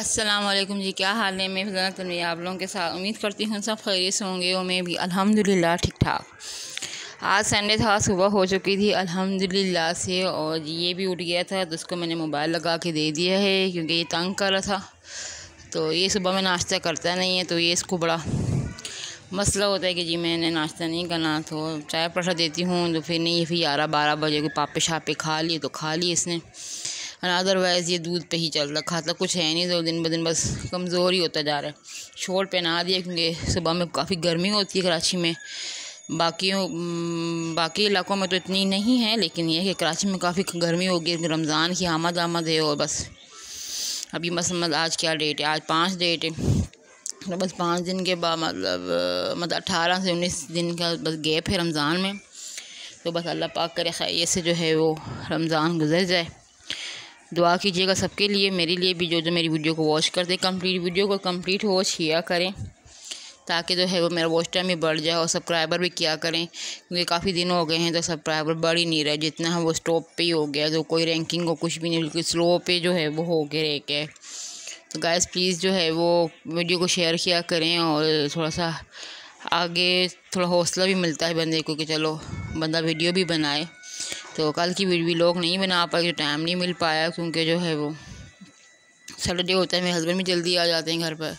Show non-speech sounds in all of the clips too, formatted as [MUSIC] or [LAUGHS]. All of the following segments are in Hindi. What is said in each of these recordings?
असलम जी क्या हाल है मैं फजाना तनवी आप लोगों के साथ उम्मीद करती हूँ सब खैरियत से होंगे और मैं भी अल्हम्दुलिल्लाह ठीक ठाक आज संडे था सुबह हो चुकी थी अल्हम्दुलिल्लाह से और ये भी उठ गया था तो उसको मैंने मोबाइल लगा के दे दिया है क्योंकि ये तंग कर रहा था तो ये सुबह में नाश्ता करता नहीं है तो ये इसको बड़ा मसला होता है कि जी मैंने नाश्ता नहीं करना तो चाय पर देती हूँ तो फिर नहीं फिर ग्यारह बारह बजे को पापे शापे खा लिए तो खा लिए इसने अदरवाइज़ ये दूध पे ही चल रहा खाता तो कुछ है नहीं दो तो दिन ब दिन बस कमज़ोर ही होता जा रहा है शोर पहना दिया क्योंकि सुबह में काफ़ी गर्मी होती है कराची में बाकी बाकी इलाकों में तो इतनी नहीं है लेकिन यह कि कराची में काफ़ी गर्मी होगी रमज़ान की आमद आमद है और बस अभी मतलब आज क्या डेट है आज पाँच डेट है तो बस पाँच दिन के बाद मतलब मतलब अठारह से उन्नीस दिन का बस गैप है रमज़ान में तो बस अल्लाह पाक करे खैर से जो है वो रमज़ान गुजर जाए दुआ कीजिएगा सबके लिए मेरे लिए भी जो जो मेरी वीडियो को वॉच कर दे कम्प्लीट वीडियो को कम्प्लीट वॉच किया करें ताकि जो है वो मेरा वॉच टाइम भी बढ़ जाए और सब्सक्राइबर भी किया करें क्योंकि काफ़ी दिन हो गए हैं तो सब्सक्राइबर बढ़ ही नहीं रहा जितना है वो स्टॉप पे ही हो गया तो कोई रैंकिंग को कुछ भी नहीं बिल्कुल स्लो पे जो है वो हो गया रह गया तो गैस प्लीज़ जो है वो वीडियो को शेयर किया करें और थोड़ा सा आगे थोड़ा हौसला भी मिलता है बंदे को कि चलो बंदा वीडियो भी बनाए तो कल की वीडियो लोग नहीं बना पाए तो टाइम नहीं मिल पाया क्योंकि जो है वो सैटरडे होता है मेरे हस्बैंड भी जल्दी आ जाते हैं घर पर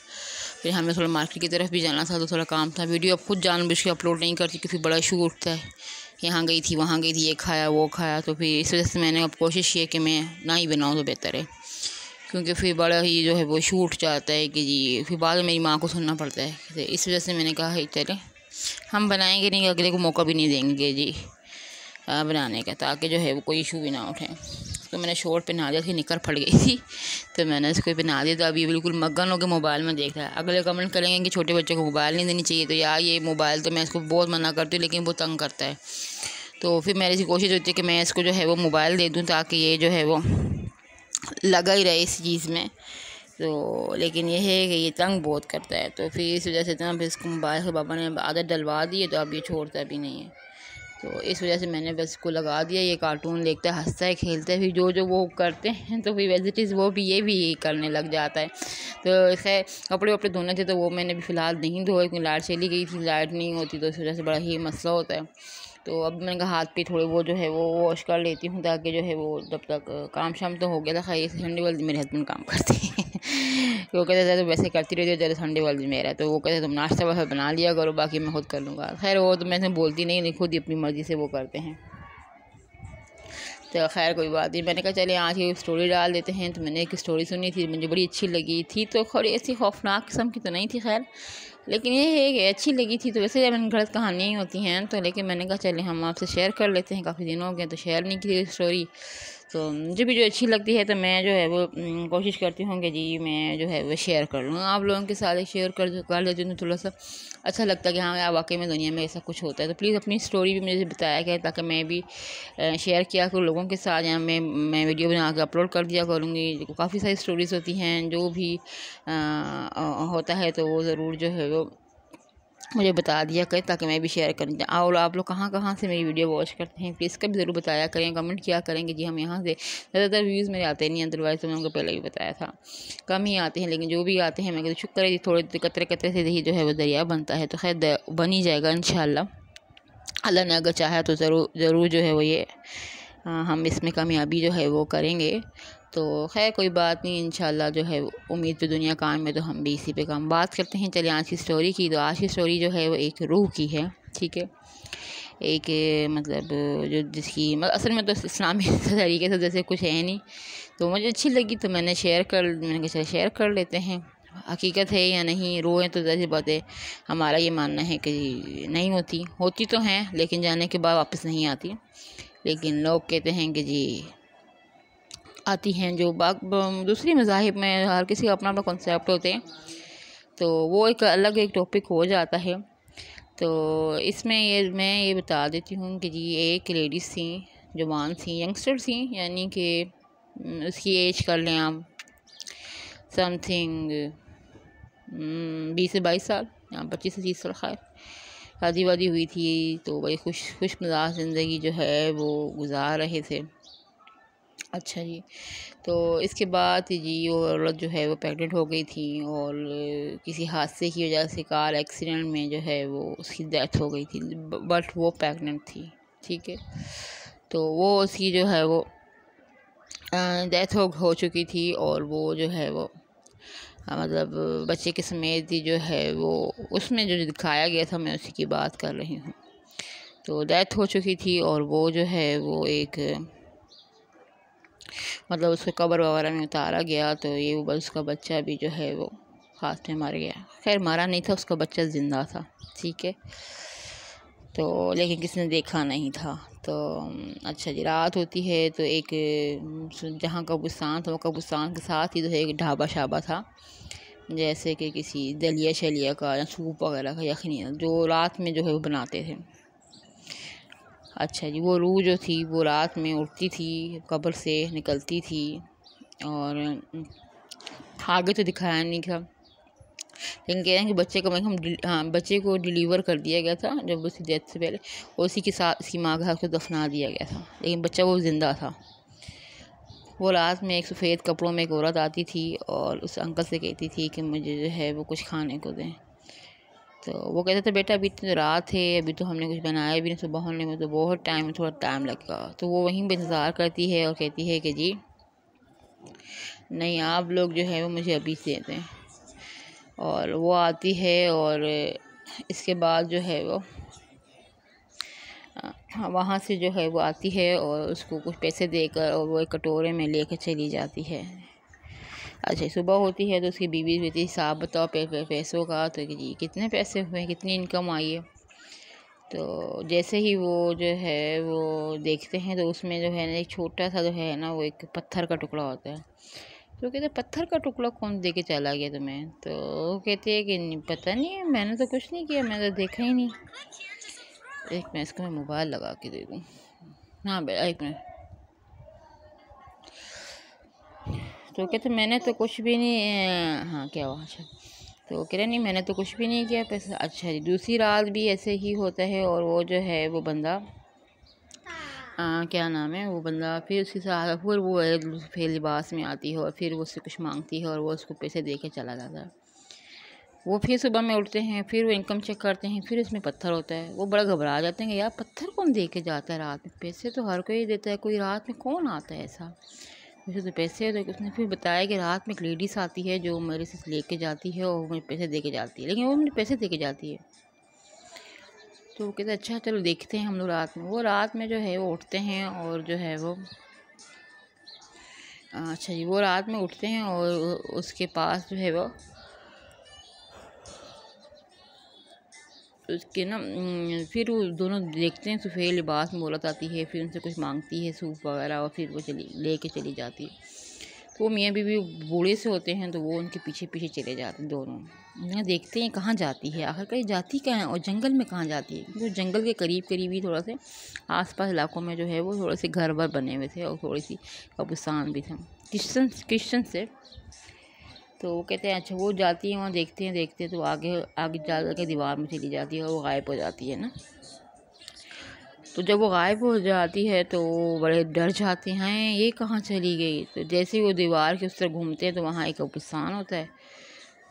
फिर हमें थोड़ा मार्केट की तरफ भी जाना था तो थोड़ा काम था वीडियो अब खुद जान के अपलोड नहीं करती क्योंकि बड़ा इशू उठता है यहाँ गई थी वहाँ गई थी ये खाया वो खाया तो फिर इस वजह से मैंने अब कोशिश की है कि मैं ना ही बनाऊँ तो बेहतर है क्योंकि फिर बड़ा ही जो है वो इशू उठ जाता है कि जी फिर बाद में मेरी माँ को सुनना पड़ता है तो इस वजह से मैंने कहा है चले हम बनाएंगे नहीं अगले को मौका भी नहीं देंगे जी बनाने का ताकि जो है वो कोई इशू भी ना उठे तो मैंने शॉर्ट पहना दिया उसकी निकर फट गई थी तो मैंने उसको पहना दिया तो अभी बिल्कुल मगन गया मोबाइल में देख रहा है अगले कमेंट करेंगे कि छोटे बच्चों को मोबाइल नहीं देनी चाहिए तो यार ये मोबाइल तो मैं इसको बहुत मना करती हूँ लेकिन वो तंग करता है तो फिर मेरी कोशिश होती है कि मैं इसको जो है वो मोबाइल दे दूँ ताकि ये जो है वो लगा ही रहे इस चीज़ में तो लेकिन यह है कि ये तंग बहुत करता है तो फिर इस वजह से इतना तो फिर इसको मोबाइल से पापा ने आदत डलवा दी है तो अब ये छोड़ता भी नहीं है तो इस वजह से मैंने बस को लगा दिया ये कार्टून देखता है हंसता है खेलता है फिर जो जो वो करते हैं तो फिर वैसे चीज़ वो भी ये भी करने लग जाता है तो खैर कपड़े वपड़े धोने थे तो वो मैंने भी फ़िलहाल नहीं धोए क्योंकि लाइट चली गई थी लाइट नहीं होती तो इस वजह से बड़ा ही मसला होता है तो अब मैंने कहा हाथ पे थोड़े वो जो है वो वॉश कर लेती हूँ ताकि जो है वो जब तक काम शाम तो हो गया था खैर ठंडी वाली मेरे हस्बैंड काम करते हैं वो कहते थे तो वैसे करती रहती हो जैसे संडे वाले मेरा तो वो कहते तुम नाश्ता वास्ता बना लिया करो बाकी मैं खुद कर लूँगा खैर वो तो मैं बोलती नहीं नहीं खुद ही अपनी मर्ज़ी से वो करते हैं तो खैर कोई बात नहीं मैंने कहा चले आज ये स्टोरी डाल देते हैं तो मैंने एक स्टोरी सुनी थी मुझे बड़ी अच्छी लगी थी तो खैर ऐसी खौफनाक किस्म की तो नहीं थी खैर लेकिन ये है कि अच्छी लगी थी तो वैसे मैंने गलत कहानियाँ ही होती हैं तो लेकिन मैंने कहा चले हम आपसे शेयर कर लेते हैं काफ़ी दिन हो गए तो शेयर नहीं की स्टोरी तो मुझे भी जो अच्छी लगती है तो मैं जो है वो कोशिश करती हूँ कि जी मैं जो है वो शेयर कर लूँ आप लोगों के साथ शेयर कर कर लेती हूँ तो थोड़ा सा अच्छा लगता है कि हाँ वाकई में दुनिया में ऐसा कुछ होता है तो प्लीज़ अपनी स्टोरी भी मुझे बताया गया ताकि मैं भी शेयर किया करूँ लोगों के साथ या मैं मैं वीडियो बना के अपलोड कर दिया करूँगी काफ़ी सारी स्टोरीज़ होती हैं जो भी आ, होता है तो वो ज़रूर जो है वो मुझे बता दिया करें ताकि मैं भी शेयर कर और आप लोग कहाँ कहाँ से मेरी वीडियो वॉच करते हैं प्लीज़ का भी ज़रूर बताया करें कमेंट किया करेंगे जी हम यहाँ से ज़्यादातर व्यूज़ मेरे आते नहीं अदरवाइज़ तो मैं उनको पहले भी बताया था कम ही आते हैं लेकिन जो भी आते हैं मैं कहती शुक्र है थोड़े तो कतरे कतरे से ही जो है वो दरिया बनता है तो खैर बन ही जाएगा इन अल्लाह ने अगर चाहा तो ज़रूर ज़रूर जो है वो ये हाँ, हम इसमें कामयाबी जो है वो करेंगे तो खैर कोई बात नहीं इन जो है उम्मीद पे तो दुनिया काम में तो हम भी इसी पे काम बात करते हैं चलिए आज की स्टोरी की तो आज की स्टोरी जो है वो एक रूह की है ठीक है एक मतलब जो जिसकी मतलब असल में तो इस्लामी [LAUGHS] तरीके से जैसे कुछ है नहीं तो मुझे अच्छी लगी तो मैंने शेयर कर मैंने कहा चलो शेयर कर लेते हैं हकीकत है या नहीं रोएँ तो जैसी बातें हमारा ये मानना है कि नहीं होती होती तो हैं लेकिन जाने के बाद वापस नहीं आती लेकिन लोग कहते हैं कि जी आती हैं जो दूसरी मजाहब में हर किसी का अपना अपना कॉन्सेप्ट होते हैं तो वो एक अलग एक टॉपिक हो जाता है तो इसमें ये मैं ये बता देती हूँ कि जी एक लेडीज़ थी जवान थी यंगस्टर थी यानी कि उसकी एज कर लें आप समथिंग बीस से बाईस साल या पच्चीस से तीस साल खैर शादी वादी हुई थी तो बड़ी खुश खुश मजाक ज़िंदगी जो है वो गुजार रहे थे अच्छा जी तो इसके बाद जी वो औरत जो है वो प्रेगनेंट हो गई थी और किसी हादसे की वजह से कार एक्सीडेंट में जो है वो उसकी डेथ हो गई थी बट वो प्रेगनेंट थी ठीक है तो वो उसकी जो है वो डेथ हो, हो चुकी थी और वो जो है वो मतलब बच्चे के समेत ही जो है वो उसमें जो दिखाया गया था मैं उसी की बात कर रही हूँ तो डेथ हो चुकी थी और वो जो है वो एक मतलब उसको कब्र वगैरह में उतारा गया तो ये उसका बच्चा भी जो है वो हाथ में मर गया खैर मारा नहीं था उसका बच्चा ज़िंदा था ठीक है तो लेकिन किसी ने देखा नहीं था तो अच्छा जी रात होती है तो एक जहाँ कबूस्तान था वो कबूस्तान के साथ ही जो तो है एक ढाबा शाबा था जैसे कि किसी दलिया शलिया का या सूप वगैरह का यखनी जो रात में जो है वो बनाते थे अच्छा जी वो रूह जो थी वो रात में उठती थी कब्र से निकलती थी और आगे तो दिखाया नहीं था लेकिन कह रहे हैं कि बच्चे को मैं मतलब हम हाँ बच्चे को डिलीवर कर दिया गया था जब उसकी डेथ से पहले उसी के साथ उसकी माँ के हाथ उसको दफना दिया गया था लेकिन बच्चा वो ज़िंदा था वो रात में एक सफ़ेद कपड़ों में एक औरत आती थी और उस अंकल से कहती थी कि मुझे जो है वो कुछ खाने को दें तो वो कहते थे बेटा अभी इतनी तो रात है अभी तो हमने कुछ बनाया भी नहीं सुबह होने में मतलब तो बहुत टाइम थोड़ा टाइम लगेगा तो वो वहीं पर इंतज़ार करती है और कहती है कि जी नहीं आप लोग जो है वो मुझे अभी से दें और वो आती है और इसके बाद जो है वो हाँ, वहाँ से जो है वो आती है और उसको कुछ पैसे देकर और वो एक कटोरे में लेकर चली जाती है अच्छा सुबह होती है तो उसकी बीवी बेटी हिसाब बताओ पे, पे, पैसों का तो जी कितने पैसे हुए कितनी इनकम आई है तो जैसे ही वो जो है वो देखते हैं तो उसमें जो है ना एक छोटा सा जो है ना वो एक पत्थर का टुकड़ा होता है तो कहते पत्थर का टुकड़ा कौन दे के चला गया तुम्हें तो वो कहते हैं कि पता नहीं मैंने तो कुछ नहीं किया मैंने तो देखा ही नहीं एक मैं इसको मैं मोबाइल लगा के दे दूँ हाँ बेटा एक मिनट तो कहते मैंने तो कुछ भी नहीं हाँ क्या हुआ अच्छा तो कह रहे नहीं मैंने तो कुछ भी नहीं किया पैसा अच्छा जी दूसरी रात भी ऐसे ही होता है और वो जो है वो बंदा आ, क्या नाम है वो बंदा फिर उसके साथ फिर वो फिर लिबास में आती है और फिर वो उससे कुछ मांगती है और वो उसको पैसे दे के चला जाता है वो फिर सुबह में उठते हैं फिर वो इनकम चेक करते हैं फिर उसमें पत्थर होता है वो बड़ा घबरा जाते हैं कि यार पत्थर कौन दे के जाता है रात में पैसे तो हर कोई देता है कोई रात में कौन आता है ऐसा मेरे से तो पैसे तो उसने फिर बताया कि रात में एक लेडीस आती है जो मेरे से लेके जाती है और मुझे पैसे दे के जाती है लेकिन वो मुझे पैसे दे के जाती है तो वो कहते अच्छा चलो देखते हैं हम लोग रात में वो रात में जो है वो उठते हैं और जो है वो अच्छा जी वो रात में उठते हैं और उसके पास जो है वो तो उसके ना फिर वो दोनों देखते हैं सफ़ेद तो लिबास मोलत आती है फिर उनसे कुछ मांगती है सूप वगैरह और फिर वो चली ले कर चली जाती है तो मियाँ बीबी बूढ़े से होते हैं तो वो उनके पीछे पीछे चले जाते हैं दोनों मियाँ देखते हैं कहाँ जाती है आखिर कहीं जाती कहाँ है और जंगल में कहाँ जाती है क्योंकि तो जंगल के करीब करीब ही थोड़ा से आसपास इलाकों में जो है वो थोड़े से घर वर बने हुए थे और थोड़ी सी कब्रस्तान भी था क्रिश्चन क्रिश्चन से तो वो कहते हैं अच्छा वो जाती है वहाँ देखते हैं देखते हैं तो आगे आगे जा के दीवार में चली जाती है और वो गायब हो जाती है ना तो जब वो गायब हो जाती है तो बड़े डर जाते हैं ये कहाँ चली गई तो जैसे ही वो दीवार के उस तरह घूमते हैं तो वहाँ एक कब्रिस्तान होता है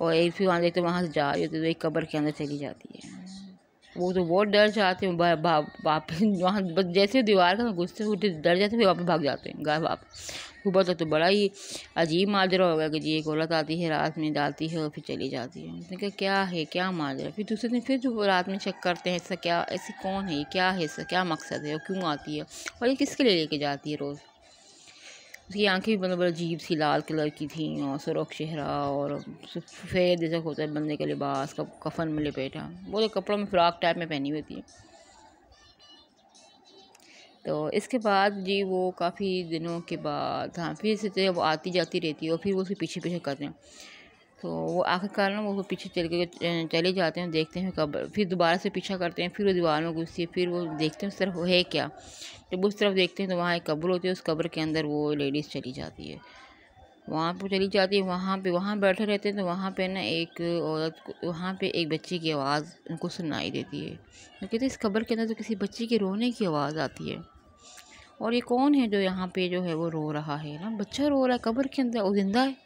और एक फिर वहाँ देखते हैं वहाँ से जा रही होती है तो एक कब्र के अंदर चली जाती है वो तो बहुत डर जाते हैं वापस वहाँ जैसे दीवार का घुसते हुए डर जाते हैं फिर वापस भाग जाते हैं गाय वापस सुबह तक तो बड़ा ही अजीब माजरा होगा कि जी एक औरत आती है रात में डालती है और फिर चली जाती है उसने कहा क्या है क्या माजरा फिर दूसरे दिन फिर जो रात में चेक करते हैं ऐसा क्या ऐसी कौन है क्या है इसका क्या मकसद है और क्यों आती है और ये किसके लिए लेके जाती है रोज़ उसकी आंखें भी मतलब अजीब सी लाल कलर की थी और सुरख चेहरा और सफ़ेद जैसा होता है बंदे का लिबास कफन में लपेटा तो कपड़ों में फ्राक टाइप में पहनी हुई थी तो इसके बाद जी वो काफ़ी दिनों के बाद हाँ फिर से तो वो आती जाती रहती है और फिर वो उसके पीछे पीछे करते हैं तो वो आखिरकार ना वो पीछे चल के चले जाते हैं देखते हैं कब फिर दोबारा से पीछा करते हैं फिर वो दीवार में घुसती है फिर वो देखते हैं उस तरफ है क्या जब उस तरफ देखते हैं तो वहाँ एक कब्र होती है उस कब्र के अंदर वो लेडीज़ चली जाती है वहाँ पर चली जाती है वहाँ पे वहाँ बैठे रहते हैं तो वहाँ पे ना एक औरत को वहाँ पे एक बच्ची की आवाज़ उनको सुनाई देती है तो कहते इस खबर के अंदर तो किसी बच्ची के रोने की आवाज़ आती है और ये कौन है जो यहाँ पे जो है वो रो रहा है ना बच्चा रो रहा है कब्र के अंदर वो जिंदा है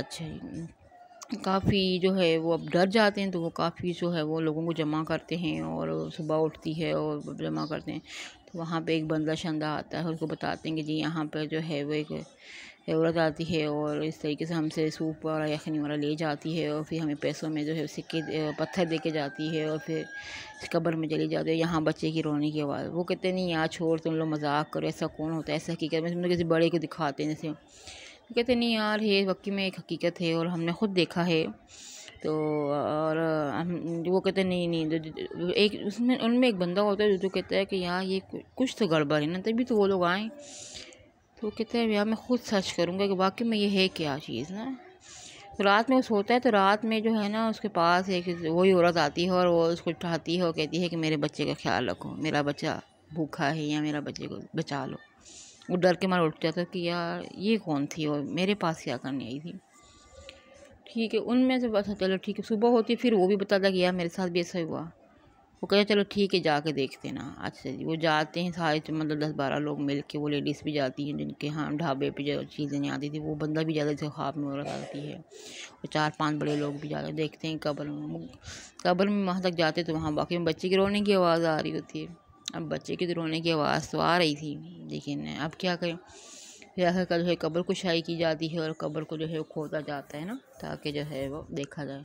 अच्छा काफ़ी जो है वो अब डर जाते हैं तो वो काफ़ी जो है वो लोगों को जमा करते हैं और सुबह उठती है और जमा करते हैं तो वहाँ पे एक बंदा शंदा आता है उसको बताते हैं कि जी यहाँ पर जो है वो एक औरत आती है और इस तरीके से हमसे सूप वगैरह यखनी वगैरह ले जाती है और फिर हमें पैसों में जो है सिक्के पत्थर दे के जाती है और फिर कब्र में चली जाती है यहाँ बच्चे की रोने की आवाज़ वो कहते नहीं यार छोड़ तुम लोग मजाक करो ऐसा कौन होता है ऐसा हकीकत में तुम किसी बड़े को दिखाते हैं जैसे कहते नहीं यार ये वक्की में एक हकीकत है और हमने ख़ुद देखा है तो और हम वो कहते नहीं नहीं एक उसमें उनमें एक बंदा होता है जो तो कहता है कि यार ये कुछ तो गड़बड़ है ना तभी तो वो लोग आएँ तो वो कहते हैं यार मैं खुद सर्च करूँगा कि वाकई में ये है क्या चीज़ ना तो रात में वो सोता है तो रात में जो है ना उसके पास एक वही औरत आती है और वो उसको उठाती है और कहती है कि मेरे बच्चे का ख्याल रखो मेरा बच्चा भूखा है या मेरा बच्चे को बचा लो वो डर के मार उठ जाता कि यार ये कौन थी और मेरे पास क्या करने आई थी ठीक है उनमें से बस चलो ठीक है सुबह होती फिर वो भी बताता कि यार मेरे साथ भी ऐसा हुआ वो कहते चलो ठीक है जाके देखते ना अच्छा जी वो जाते हैं सारे तो मतलब दस बारह लोग मिल के वो लेडीज़ भी जाती हैं जिनके हाँ ढाबे पे जो चीज़ें नहीं आती थी वो बंदा भी ज़्यादा जैसे ख्वाब में हो है और चार पांच बड़े लोग भी जाकर देखते हैं कब्र में कब्र में वहाँ तक जाते तो वहाँ बाकी बच्चे की रोने की आवाज़ आ रही होती है अब बच्चे की तो रोने की आवाज़ तो आ रही थी लेकिन अब क्या करें फिर आखिरकार जो है कब्र को शाई की जाती है और कब्र को जो है वो खोदा जाता है ना ताकि जो है वो देखा जाए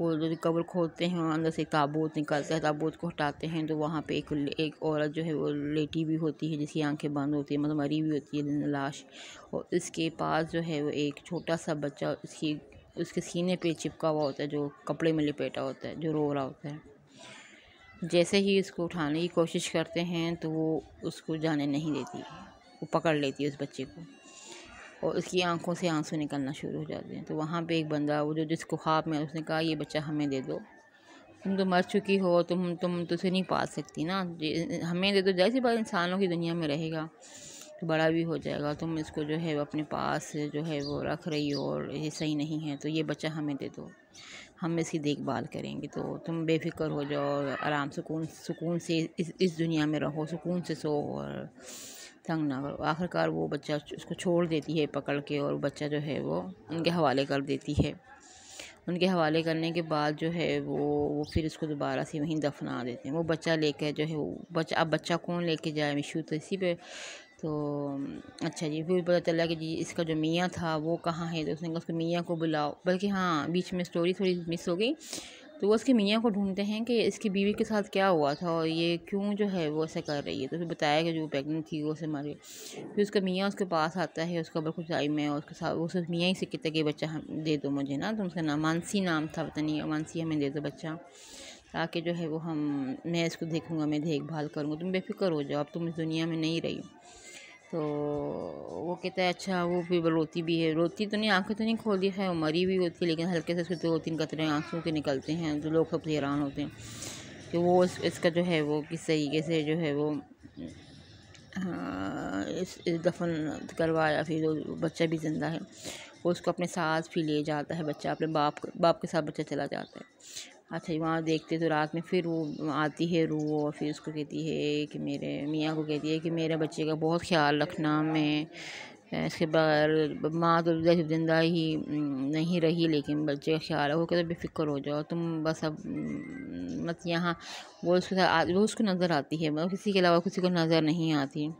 वो जो कब्र खोदते हैं और अंदर से ताबूत निकालते हैं ताबूत को हटाते हैं तो वहाँ पे एक एक औरत जो है वो लेटी हुई होती है जिसकी आंखें बंद होती है मतलब मरी हुई होती है लाश और इसके पास जो है वो एक छोटा सा बच्चा उसकी उसके सीने पे चिपका हुआ होता है जो कपड़े में लपेटा होता है जो रो रहा होता है जैसे ही उसको उठाने की कोशिश करते हैं तो वो उसको जाने नहीं देती वो पकड़ लेती है उस बच्चे को और उसकी आंखों से आंसू निकलना शुरू हो जाते हैं तो वहाँ पे एक बंदा वो जो जिसको ख्वाब में उसने कहा ये बच्चा हमें दे दो तुम तो मर चुकी हो तुम तुम तो उसे नहीं पा सकती ना हमें दे दो जैसी बात इंसानों की दुनिया में रहेगा तो बड़ा भी हो जाएगा तुम इसको जो है वो अपने पास जो है वो रख रही हो और ये सही नहीं है तो ये बच्चा हमें दे दो हम इसकी देखभाल करेंगे तो तुम बेफिक्र हो जाओ आराम सुकून सुकून से इस इस दुनिया में रहो सुकून से सो और तंग ना करो आखिरकार वो बच्चा उसको छोड़ देती है पकड़ के और बच्चा जो है वो उनके हवाले कर देती है उनके हवाले करने के बाद जो है वो वो फिर उसको दोबारा से वहीं दफना देते हैं वो बच्चा लेकर जो है वो बच्चा अब बच्चा कौन लेके जाए मिशू तो इसी पर तो अच्छा जी फिर पता चला कि जी इसका जो मियाँ था वो कहाँ है तो उसने कहा उसको मियाँ को बुलाओ बल्कि हाँ बीच में स्टोरी थोड़ी मिस हो गई तो वो उसकी मियाँ को ढूंढते हैं कि इसकी बीवी के साथ क्या हुआ था और ये क्यों जो है वो ऐसा कर रही है तो फिर बताया कि जो प्रेगनेंट थी वो उसे मर फिर उसका मियाँ उसके पास आता है उसका बरखुश आई में और उसके साथ वो मियाँ ही से कहता है कि बच्चा हम दे दो मुझे ना तो उसका नाम मानसी नाम था पता नहीं मानसी हमें दे दो बच्चा ताकि जो है वो हम मैं इसको देखूँगा मैं देखभाल करूँगा तुम बेफिक्र हो जाओ अब तुम इस दुनिया में नहीं रही तो वो कहता है अच्छा वो फिर रोती भी है रोती तो नहीं आंखें तो नहीं दी है मरी भी होती है लेकिन हल्के से उसके दो तीन कतरे आंसू के निकलते हैं जो लोग सबसे हैरान होते हैं कि तो वो इस, इसका जो है वो किस तरीके से जो है वो हाँ, इस, इस दफन करवाया फिर जो बच्चा भी ज़िंदा है वो उसको अपने साथ भी ले जाता है बच्चा अपने बाप बाप के साथ बच्चा चला जाता है अच्छा हाँ, जी वहाँ देखते तो रात में फिर वो आती है रू और फिर उसको कहती है कि मेरे मियाँ को कहती है कि मेरे बच्चे का बहुत ख्याल रखना मैं इसके बगैर माँ तो जिंदा ही नहीं रही लेकिन बच्चे का ख्याल है वो कहते बेफिक्र हो जाओ तुम बस अब मत यहाँ वो उसके साथ वो उसको नज़र आती है मतलब किसी के अलावा किसी को नज़र नहीं आती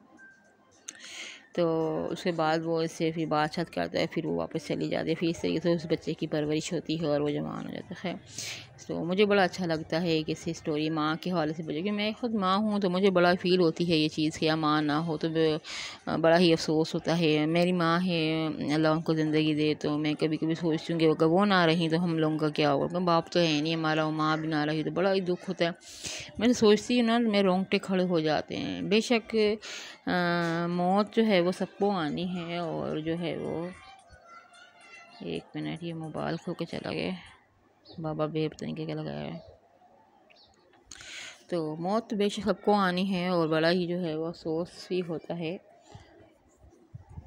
तो उसके बाद वो इससे फिर बातचीत करता है फिर वो वापस चली जाती है फिर इस तरीके से उस बच्चे की परवरिश होती है और वो जवान हो जाता है तो मुझे बड़ा अच्छा लगता है किसी ऐसी स्टोरी माँ के हवाले से बोले क्योंकि मैं खुद माँ हूँ तो मुझे बड़ा फील होती है ये चीज़ कि माँ ना हो तो बड़ा ही अफसोस होता है मेरी माँ है अल्लाह उनको ज़िंदगी दे तो मैं कभी कभी सोचती हूँ कि अगर वो ना रही तो हम लोगों का क्या होगा बाप तो है नहीं हमारा और माँ भी ना रही तो बड़ा ही दुख होता है मैं तो सोचती हूँ ना मैं रोंगटे खड़े हो जाते हैं बेशक मौत जो है वो सबको आनी है और जो है वो एक मिनट ये मोबाइल खो के चला गया बाबा बेब तरीके का लगाया है तो मौत बेशक सबको आनी है और बड़ा ही जो है वो अफसोस भी होता है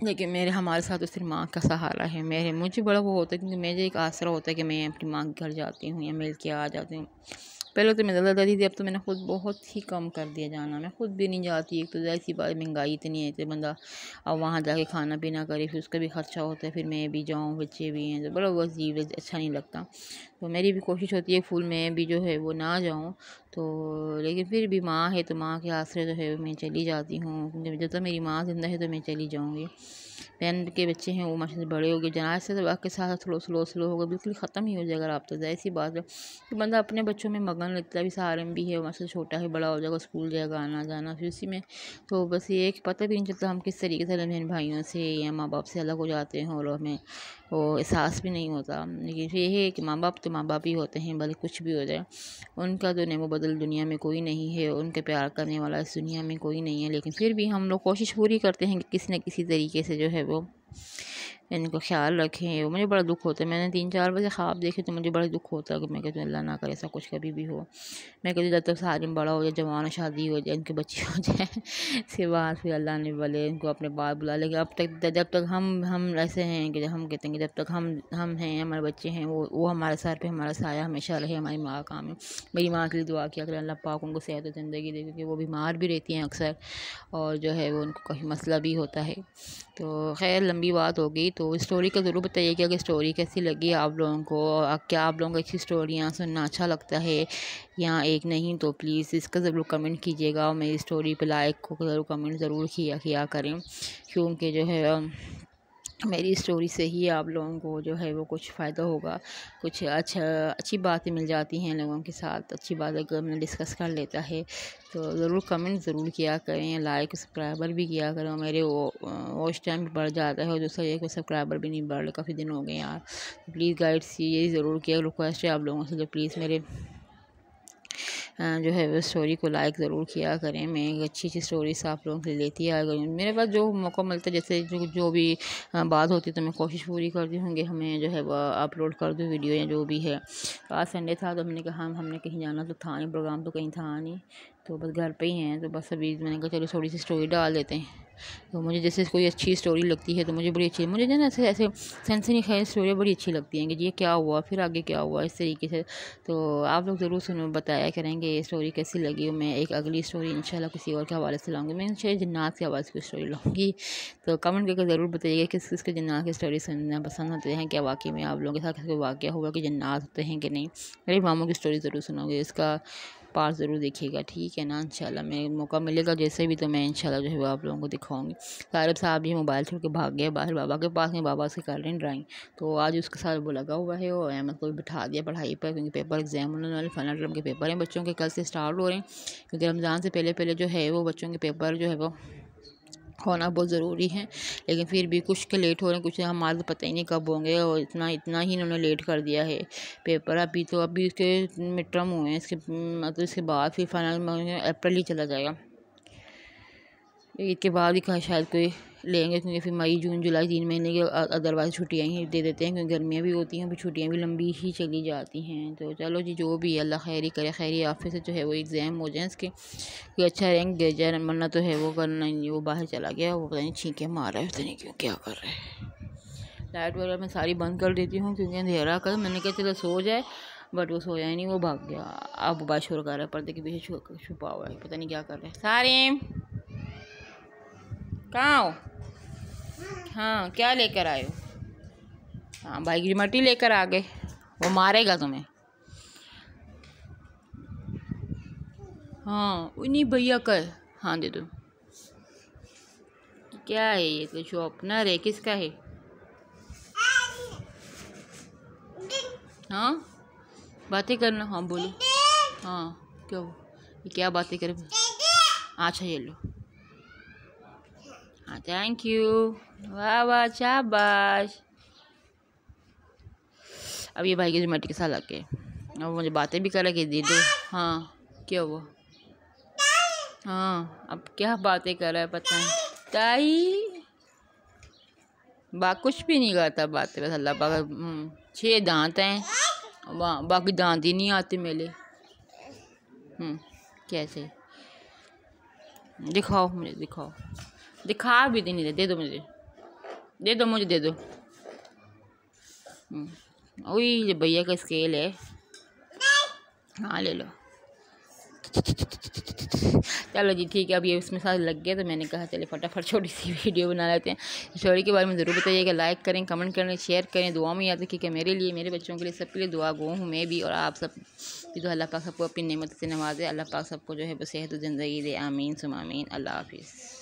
लेकिन मेरे हमारे साथ उस तो माँ का सहारा है मेरे मुझे बड़ा वो होता है क्योंकि मुझे एक आसरा होता है कि मैं अपनी माँ के घर जाती हूँ या मिल के आ जाती हूँ पहले तो मैं ज़्यादा जाती थी अब तो मैंने खुद बहुत ही कम कर दिया जाना मैं खुद भी नहीं जाती एक तो जाहिर सी बात महंगाई इतनी है तो बंदा अब वहाँ जाके खाना पीना करे फिर उसका भी खर्चा होता है फिर मैं भी जाऊँ बच्चे भी हैं तो बड़ा वो अजीब अच्छा नहीं लगता तो मेरी भी कोशिश होती है फुल मैं भी जो है वो ना जाऊँ तो लेकिन फिर भी माँ है तो माँ के आसरे जो तो है मैं चली जाती हूँ जब तक मेरी माँ ज़िंदा है तो मैं चली जाऊँगी बहन के बच्चे हैं वो माशा बड़े हो गए जनाज से तो आपके साथ स्लो स्लो स्लो होगा बिल्कुल ख़त्म ही हो जाएगा आप तो ऐसी बात है कि बंदा अपने बच्चों में मगन लगता है अभी सहारम भी है माशा छोटा है बड़ा हो जाएगा स्कूल जाएगा आना जाना फिर उसी में तो बस ये एक पता भी नहीं चलता हम किस तरीके से बहन भाइयों से या माँ बाप से अलग हो जाते हैं और हमें वो एहसास भी नहीं होता लेकिन ये है कि माँ बाप तो माँ बाप ही होते हैं भले कुछ भी हो जाए उनका तो नेमो बदल दुनिया में कोई नहीं है उनके प्यार करने वाला इस दुनिया में कोई नहीं है लेकिन फिर भी हम लोग कोशिश पूरी करते हैं कि किसी न किसी तरीके से जो है वो इनको ख्याल रखें मुझे बड़ा दुख होता है मैंने तीन चार बजे ख्वाब देखे तो मुझे बड़ा दुख होता है कि मैं कहती हूँ अल्लाह ना करे ऐसा कुछ कभी भी हो मैं कहती हूँ जब तक में बड़ा हो जाए जवान शादी हो जाए इनके बच्चे हो जाए इसके बाद फिर अल्लाह ने बोले इनको अपने बाप बुला लेकिन अब तक जब तक हम हम ऐसे हैं कि हम कहते हैं कि जब तक हम हम हैं हमारे बच्चे हैं वो वो हमारे सर पर हमारा साया हमेशा रहे हमारी माँ काम है मेरी माँ के लिए दुआ किया करें अल्लाह पाक उनको सेहत और ज़िंदगी दे क्योंकि वो बीमार भी रहती हैं अक्सर और जो है वो उनको कहीं मसला भी होता है तो खैर लंबी बात हो गई तो स्टोरी का ज़रूर बताइए कि स्टोरी कैसी लगी आप लोगों को क्या आप लोगों को अच्छी स्टोरियाँ सुनना अच्छा लगता है या एक नहीं तो प्लीज़ इसका ज़रूर कमेंट कीजिएगा और मेरी स्टोरी पर लाइक को ज़रूर कमेंट ज़रूर किया किया करें क्योंकि जो है मेरी स्टोरी से ही आप लोगों को जो है वो कुछ फ़ायदा होगा कुछ अच्छा अच्छी बातें मिल जाती हैं लोगों के साथ अच्छी बात अगर मैं डिस्कस कर लेता है तो ज़रूर कमेंट ज़रूर किया करें लाइक सब्सक्राइबर भी किया करें मेरे वो वॉच टाइम भी बढ़ जाता है और दूसरा ये कोई सब्सक्राइबर भी नहीं बढ़ काफ़ी दिन हो गए यार तो प्लीज़ गाइड्स ये ज़रूर किया रिक्वेस्ट है आप लोगों से तो प्लीज़ मेरे जो है वो स्टोरी को लाइक ज़रूर किया करें मैं एक अच्छी अच्छी स्टोरीज आप लोगों के लिए लेती आ गई मेरे पास जो मौका मिलता है जैसे जो जो भी बात होती है तो मैं कोशिश पूरी करती हूँ कि हमें जो है वह अपलोड कर दूँ वीडियो या जो भी है आज संडे था तो हमने कहा हमने कहीं जाना तो था नहीं प्रोग्राम तो कहीं था नहीं तो बस घर पे ही हैं तो बस अभी मैंने कहा चलो थोड़ी सी स्टोरी डाल देते हैं तो मुझे जैसे कोई अच्छी स्टोरी लगती है तो मुझे बड़ी अच्छी मुझे ना ऐसे ऐसे सनसनी खैर स्टोरी बड़ी अच्छी लगती हैं कि ये क्या हुआ फिर आगे क्या हुआ इस तरीके से तो आप लोग ज़रूर सुनो बताया करेंगे ये स्टोरी कैसी लगी मैं एक अगली स्टोरी इंशाल्लाह किसी और के हवाले से लाऊंगी मैं शायद जन्नात के हवाले से कोई स्टोरी लाऊंगी तो कमेंट करके ज़रूर बताइएगा किस किस के जन्नात की स्टोरी सुनना पसंद होते हैं क्या वाकई में आप लोगों के साथ कैसे वाक़ हुआ कि जन्नात होते हैं कि नहीं मेरे मामों की स्टोरी ज़रूर सुनोगे इसका पार्ट ज़रूर देखिएगा ठीक है ना इंशाल्लाह मैं मौका मिलेगा जैसे भी तो मैं इंशाल्लाह जो है वो आप लोगों को दिखाऊंगी सारब साहब ये मोबाइल छोड़ के भाग गया बाहर बाबा के पास में बाबा से कर रहे हैं ड्राइंग तो आज उसके साथ वो लगा हुआ है और अहमद को भी बिठा दिया पढ़ाई पर क्योंकि पेपर एग्जाम होने वाले फला टर्म के पेपर हैं बच्चों के कल से स्टार्ट हो रहे हैं क्योंकि रमज़ान से पहले पहले जो है वो बच्चों के पेपर जो है वो होना बहुत ज़रूरी है लेकिन फिर भी कुछ के लेट हो रहे हैं कुछ हमारे पता ही नहीं कब होंगे और इतना इतना ही इन्होंने लेट कर दिया है पेपर अभी तो अभी इसके मिड टर्म हुए हैं इसके मतलब इसके बाद फिर फाइनल अप्रैल ही चला जाएगा ईद के बाद ही कहा शायद कोई लेंगे क्योंकि फिर मई जून जुलाई तीन महीने के अदरवाइज़ छुट्टियाँ ही दे देते हैं क्योंकि गर्मियाँ भी होती हैं फिर छुट्टियाँ भी लंबी ही चली जाती हैं तो चलो जी जो भी अल्लाह खैरी करे खैरी ऑफिस से जो है वो एग्ज़ाम हो जाए इसके कोई अच्छा रैंक दे जाए मरना तो है वो करना नहीं वो बाहर चला गया वो पता नहीं छींके मार रहा है पता नहीं क्यों क्या कर रहा है लाइट वगैरह मैं सारी बंद कर देती हूँ क्योंकि अंधेरा कर मैंने कहा चलो सो जाए बट वो सोया नहीं वो भाग गया अब बाबा शोर कर रहा है पर्दे के पीछे छुपा हुआ है पता नहीं क्या कर रहे हैं सारे कहाँ आओ हाँ क्या लेकर आए हो हाँ भाई की मट्टी लेकर आ गए वो मारेगा तुम्हें हाँ उन्हीं भैया कर हाँ दे दो क्या है ये तो शॉपनर है किसका है हाँ बातें करना हाँ बोलो हाँ क्यों क्या बातें कर अच्छा ये लो थैंक यू वाह वाह शाबाश अब ये भाई की जोमेटो के साथ लग अब मुझे बातें भी करा कि दीदी हाँ क्या वो हाँ अब क्या बातें कर रहा है पता नहीं ताई बा कुछ भी नहीं करता बातें बस अल्लाह पाक हम्म, छः दांत हैं वहाँ बाकी दांत ही नहीं आते मेरे हम्म, कैसे दिखाओ मुझे दिखाओ दिखा भी नहीं दे दो मुझे दे दो मुझे दे दो वही हम्म, ये भैया का स्केल है हाँ ले लो चलो जी ठीक है अब ये उसमें साथ लग गया तो मैंने कहा चले फटाफट छोटी सी वीडियो बना लेते हैं स्टोरी के बारे में ज़रूर बताइएगा लाइक करें कमेंट करें शेयर करें दुआ में याद रखिए कि मेरे लिए मेरे बच्चों के लिए सबके लिए दुआ गो हूँ मैं भी और आप सब भी तो अल्लाह पाक सबको अपनी नमत से नवाजे अल्लाह पाक सबको जो है सेहत ज़िंदगी दे आमीन सुमामीन अल्लाह हाफिज़